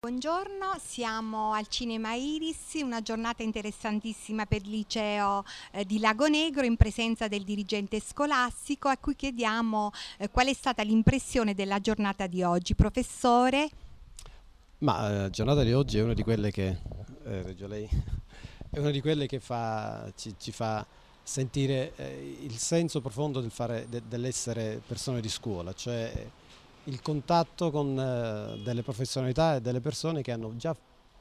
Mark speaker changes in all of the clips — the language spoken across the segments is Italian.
Speaker 1: Buongiorno, siamo al Cinema Iris, una giornata interessantissima per il liceo eh, di Lago Negro in presenza del dirigente scolastico a cui chiediamo eh, qual è stata l'impressione della giornata di oggi. Professore?
Speaker 2: Ma eh, la giornata di oggi è una di quelle che, Lei, di quelle che fa, ci, ci, fa sentire il senso profondo del dell'essere persone di scuola, cioè il contatto con eh, delle professionalità e delle persone che hanno già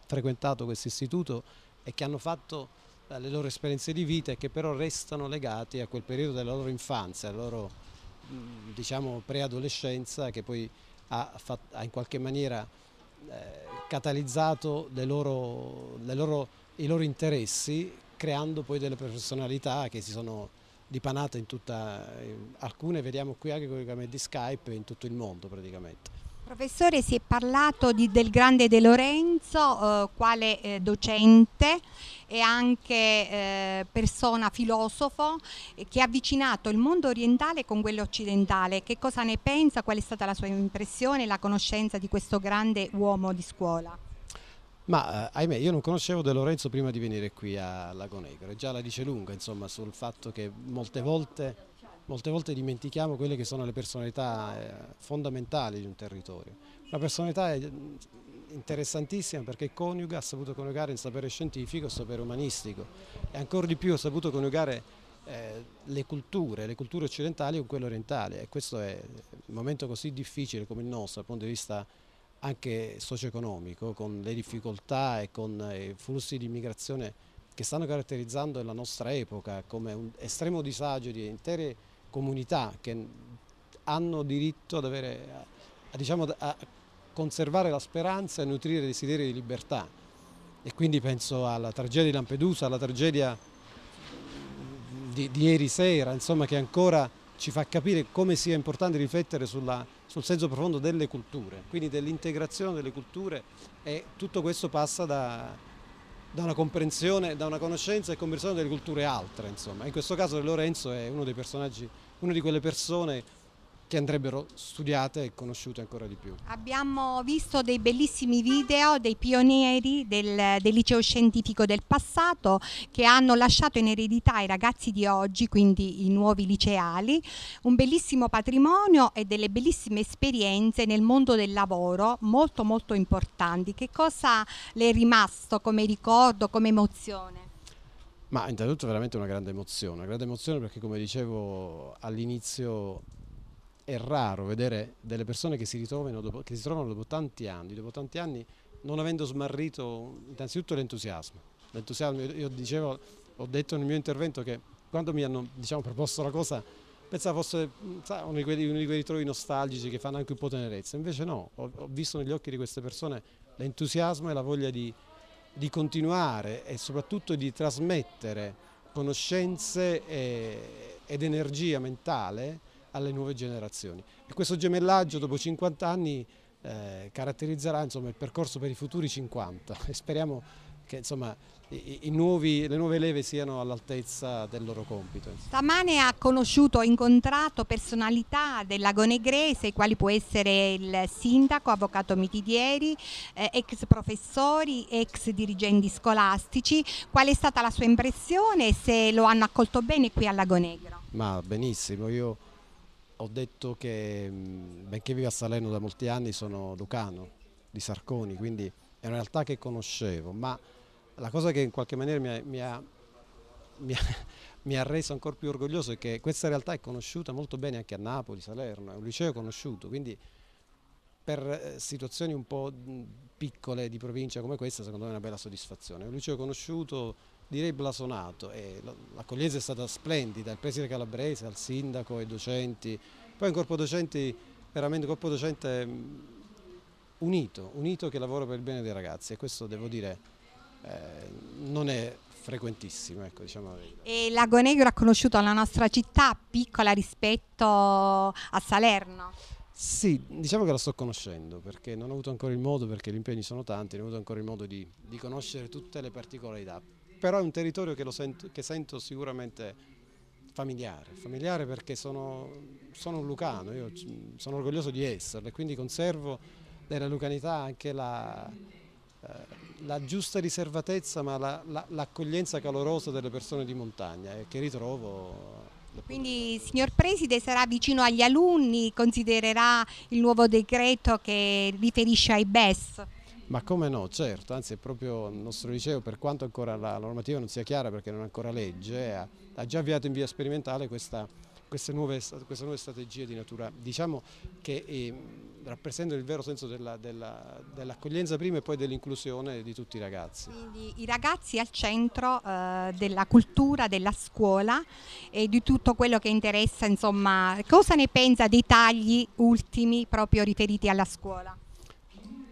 Speaker 2: frequentato questo istituto e che hanno fatto eh, le loro esperienze di vita e che però restano legati a quel periodo della loro infanzia, della loro mm, diciamo, preadolescenza che poi ha, fatto, ha, in qualche maniera eh, catalizzato le loro, le loro, i loro interessi creando poi delle professionalità che si sono dipanata in tutta, in alcune vediamo qui anche come di Skype in tutto il mondo praticamente.
Speaker 1: Professore, si è parlato di, del grande De Lorenzo, eh, quale eh, docente e anche eh, persona filosofo eh, che ha avvicinato il mondo orientale con quello occidentale. Che cosa ne pensa? Qual è stata la sua impressione e la conoscenza di questo grande uomo di scuola?
Speaker 2: Ma eh, ahimè, io non conoscevo De Lorenzo prima di venire qui a Lago Negro e già la dice lunga insomma, sul fatto che molte volte, molte volte, dimentichiamo quelle che sono le personalità eh, fondamentali di un territorio. Una personalità eh, interessantissima perché coniuga, ha saputo coniugare il sapere scientifico, e il sapere umanistico e ancora di più ha saputo coniugare eh, le culture, le culture occidentali con quelle orientali e questo è un momento così difficile come il nostro dal punto di vista anche socio-economico, con le difficoltà e con i flussi di immigrazione che stanno caratterizzando la nostra epoca come un estremo disagio di intere comunità che hanno diritto ad avere, a, a, diciamo, a conservare la speranza e nutrire i desideri di libertà. E quindi penso alla tragedia di Lampedusa, alla tragedia di, di ieri sera, insomma, che ancora ci fa capire come sia importante riflettere sulla, sul senso profondo delle culture, quindi dell'integrazione delle culture e tutto questo passa da, da, una comprensione, da una conoscenza e conversione delle culture altre. Insomma. In questo caso Lorenzo è uno dei personaggi, una di quelle persone che andrebbero studiate e conosciute ancora di più.
Speaker 1: Abbiamo visto dei bellissimi video dei pionieri del, del, liceo scientifico del passato che hanno lasciato in eredità ai ragazzi di oggi, quindi i nuovi liceali, un bellissimo patrimonio e delle bellissime esperienze nel mondo del lavoro molto molto importanti. Che cosa le è rimasto come ricordo, come emozione?
Speaker 2: Ma intanto veramente una grande emozione, una grande emozione perché come dicevo all'inizio è raro vedere delle persone che si, dopo, che si trovano dopo tanti anni, dopo tanti anni non avendo smarrito innanzitutto l'entusiasmo. L'entusiasmo, io dicevo, ho detto nel mio intervento che quando mi hanno diciamo, proposto la cosa pensavo fosse sa, uno, di quei, uno di quei ritrovi nostalgici che fanno anche un po' tenerezza, invece no, ho, ho visto negli occhi di queste persone l'entusiasmo e la voglia di, di, continuare e soprattutto di trasmettere conoscenze e, ed energia mentale alle nuove generazioni. E questo gemellaggio dopo 50 anni eh, caratterizzerà insomma, il percorso per i futuri 50 e speriamo che insomma, i, i nuovi, le nuove leve siano all'altezza del loro compito.
Speaker 1: Stamane ha conosciuto e incontrato personalità dell'Agonegrese, quali può essere il sindaco, avvocato Mitidieri, eh, ex professori, ex dirigenti scolastici. Qual è stata la sua impressione e se lo hanno accolto bene qui all'Agonegro?
Speaker 2: Ma benissimo, io ho detto che benché viva a Salerno da molti anni sono Lucano di Sarconi, quindi è una realtà che conoscevo, ma la cosa che in qualche maniera mi ha, mi ha, mi ha, mi ha reso ancora più orgoglioso è che questa realtà è conosciuta molto bene anche a Napoli, Salerno, è un liceo conosciuto, quindi per eh, situazioni un po' piccole di provincia come questa secondo me è una bella soddisfazione, è un liceo conosciuto direi blasonato. l'accoglienza è stata splendida, il presidente calabrese, al sindaco, ai docenti, poi un corpo docenti, veramente un corpo docente mm, unito, unito che lavora per il bene dei ragazzi e questo devo dire eh, non è frequentissimo. Ecco, diciamo.
Speaker 1: E Lago Negro ha conosciuto la nostra città piccola rispetto a Salerno?
Speaker 2: Sì, diciamo che la sto conoscendo perché non ho avuto ancora il modo, perché gli impegni sono tanti, non ho avuto ancora il modo di, di conoscere tutte le particolarità però è un territorio che sento, che, sento, sicuramente familiare, familiare perché sono, sono, un lucano, io sono orgoglioso di esserlo e quindi conservo nella lucanità anche la, eh, la giusta riservatezza ma l'accoglienza la, la, calorosa delle persone di montagna eh, che ritrovo
Speaker 1: quindi signor Preside sarà vicino agli alunni, considererà il nuovo decreto che riferisce ai BES?
Speaker 2: Ma come no, certo, anzi è proprio il nostro liceo, per quanto ancora la normativa non sia chiara perché non è ancora legge, eh, ha, ha già avviato in via sperimentale questa, queste, nuove, queste, nuove, strategie di natura, diciamo che eh, rappresentano il vero senso dell'accoglienza dell prima e poi dell'inclusione di tutti i ragazzi. Quindi
Speaker 1: i ragazzi al centro eh, della cultura, della scuola e di tutto quello che interessa, insomma, cosa ne pensa dei tagli ultimi proprio riferiti alla scuola?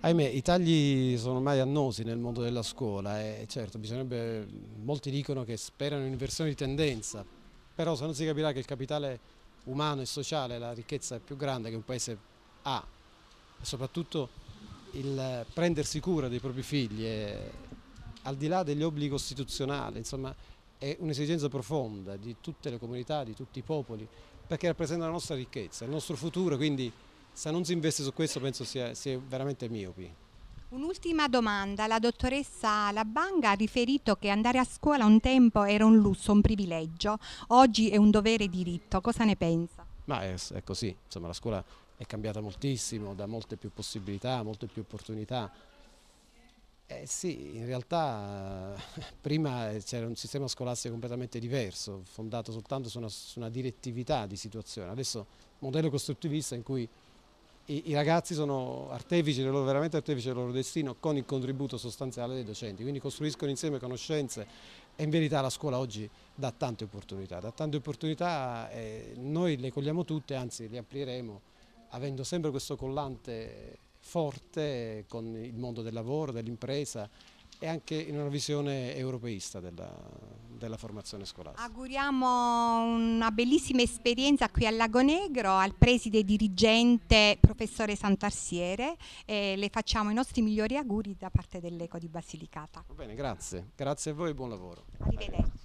Speaker 2: Ahimè, i tagli sono ormai annosi nel mondo della scuola e eh. certo, molti dicono che sperano in inversione di tendenza, però se non si capirà che il capitale umano e sociale è la ricchezza più grande che un paese ha e soprattutto il prendersi cura dei propri figli, è, al di là degli obblighi costituzionali, insomma è un'esigenza profonda di tutte le comunità, di tutti i popoli, perché rappresenta la nostra ricchezza, il nostro futuro, quindi se non si investe su questo penso sia, sia veramente miopi.
Speaker 1: Un'ultima domanda, la dottoressa Labanga ha riferito che andare a scuola un tempo era un lusso, un privilegio, oggi è un dovere e diritto, cosa ne pensa?
Speaker 2: Ma è, è così, insomma la scuola è cambiata moltissimo, dà molte più possibilità, molte più opportunità. Eh sì, in realtà prima c'era un sistema scolastico completamente diverso, fondato soltanto su una, su una direttività di situazione, adesso modello costruttivista in cui i, i ragazzi sono artefici loro, veramente artefici del loro destino con il contributo sostanziale dei docenti, quindi costruiscono insieme conoscenze e in verità la scuola oggi dà tante opportunità, dà tante opportunità e noi le cogliamo tutte, anzi le apriremo avendo sempre questo collante forte con il mondo del lavoro, dell'impresa e anche in una visione europeista della, della formazione scolastica.
Speaker 1: Auguriamo una bellissima esperienza qui a Lago Negro, al preside dirigente professore Santarsiere e le facciamo i nostri migliori auguri da parte dell'Eco di Basilicata. Va
Speaker 2: bene, grazie. Grazie a voi e buon lavoro. Arrivederci. Arrivederci.